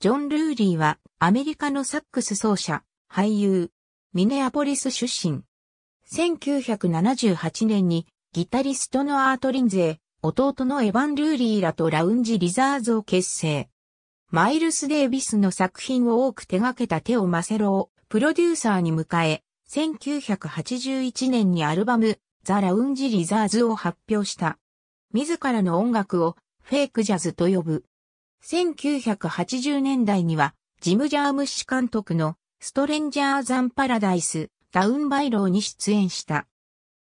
ジョン・ルーリーはアメリカのサックス奏者、俳優、ミネアポリス出身。1978年にギタリストのアート・リンゼへ、弟のエヴァン・ルーリーらとラウンジ・リザーズを結成。マイルス・デイビスの作品を多く手掛けたテオ・マセロをプロデューサーに迎え、1981年にアルバム、ザ・ラウンジ・リザーズを発表した。自らの音楽をフェイクジャズと呼ぶ。1980年代には、ジム・ジャームッシュ監督のストレンジャー・ザン・パラダイス、ダウン・バイローに出演した。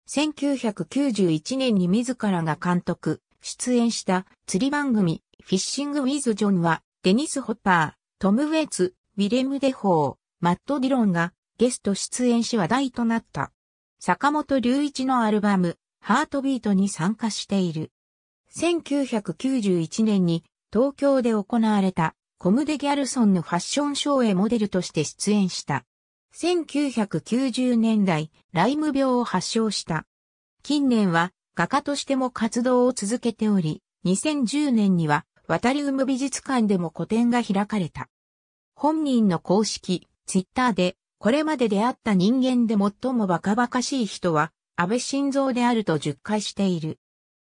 1991年に自らが監督、出演した釣り番組、フィッシング・ウィズ・ジョンは、デニス・ホッパー、トム・ウェイツ、ウィレム・デホー、マット・ディロンがゲスト出演し話題となった。坂本隆一のアルバム、ハートビートに参加している。1991年に東京で行われたコムデ・ギャルソンのファッションショーへモデルとして出演した。1990年代、ライム病を発症した。近年は画家としても活動を続けており、2010年には渡り海美術館でも個展が開かれた。本人の公式、ツイッターで、これまで出会った人間で最もバカバカしい人は、安倍晋三であると10回している。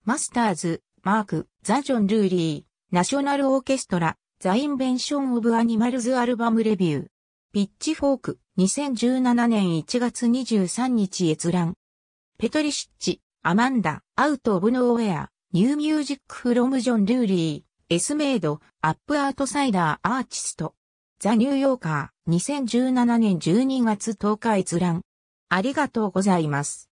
マスターズ、マーク、ザ・ジョン・ルーリー、ナショナルオーケストラ、ザ・インベンション・オブ・アニマルズ・アルバム・レビュー。ピッチフォーク、2017年1月23日閲覧。ペトリシッチ、アマンダ、アウト・オブ・ノーウェア、ニュー・ミュージック・フロム・ジョン・ルーリー、エスメイド、アップ・アートサイダー・アーティスト。ザ・ニューヨーカー、2017年12月10日閲覧。ありがとうございます。